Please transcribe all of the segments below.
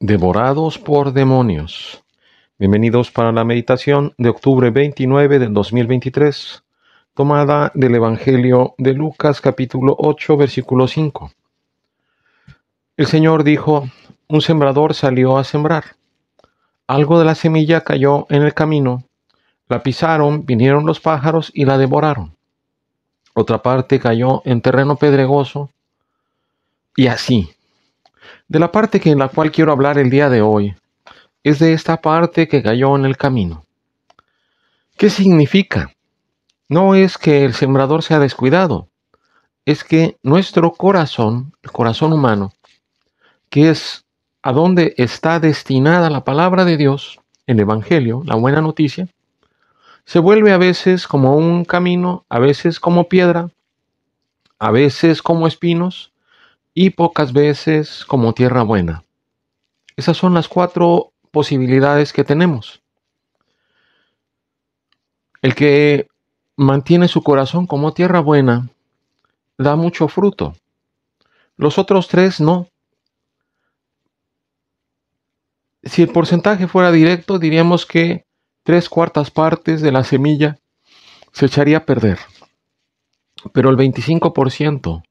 Devorados por demonios. Bienvenidos para la meditación de octubre 29 del 2023, tomada del Evangelio de Lucas capítulo 8 versículo 5. El Señor dijo, un sembrador salió a sembrar. Algo de la semilla cayó en el camino, la pisaron, vinieron los pájaros y la devoraron. Otra parte cayó en terreno pedregoso y así de la parte que en la cual quiero hablar el día de hoy, es de esta parte que cayó en el camino. ¿Qué significa? No es que el sembrador sea descuidado, es que nuestro corazón, el corazón humano, que es a donde está destinada la palabra de Dios, el Evangelio, la buena noticia, se vuelve a veces como un camino, a veces como piedra, a veces como espinos, y pocas veces como tierra buena. Esas son las cuatro posibilidades que tenemos. El que mantiene su corazón como tierra buena da mucho fruto. Los otros tres no. Si el porcentaje fuera directo, diríamos que tres cuartas partes de la semilla se echaría a perder. Pero el 25%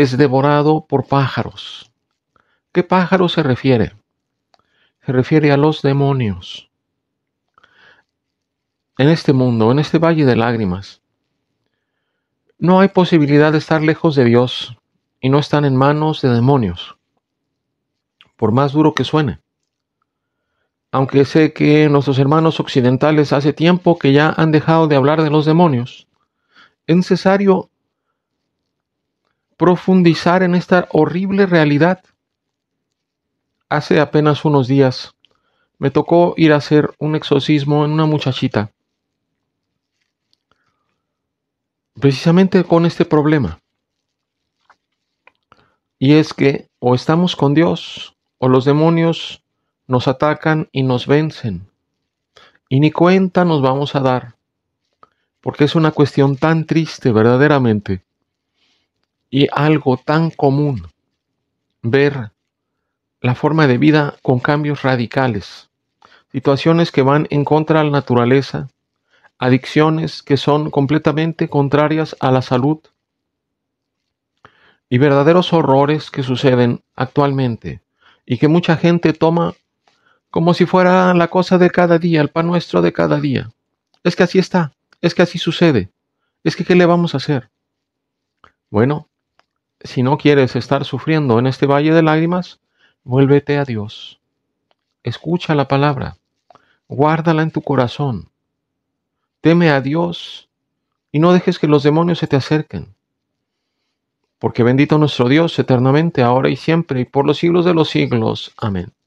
es devorado por pájaros. ¿Qué pájaros se refiere? Se refiere a los demonios. En este mundo, en este valle de lágrimas, no hay posibilidad de estar lejos de Dios y no están en manos de demonios, por más duro que suene. Aunque sé que nuestros hermanos occidentales hace tiempo que ya han dejado de hablar de los demonios, es necesario profundizar en esta horrible realidad. Hace apenas unos días me tocó ir a hacer un exorcismo en una muchachita, precisamente con este problema. Y es que o estamos con Dios o los demonios nos atacan y nos vencen. Y ni cuenta nos vamos a dar, porque es una cuestión tan triste verdaderamente y algo tan común ver la forma de vida con cambios radicales, situaciones que van en contra de la naturaleza, adicciones que son completamente contrarias a la salud y verdaderos horrores que suceden actualmente y que mucha gente toma como si fuera la cosa de cada día, el pan nuestro de cada día. Es que así está, es que así sucede, es que ¿qué le vamos a hacer? Bueno, si no quieres estar sufriendo en este valle de lágrimas, vuélvete a Dios. Escucha la palabra, guárdala en tu corazón. Teme a Dios y no dejes que los demonios se te acerquen. Porque bendito nuestro Dios eternamente, ahora y siempre, y por los siglos de los siglos. Amén.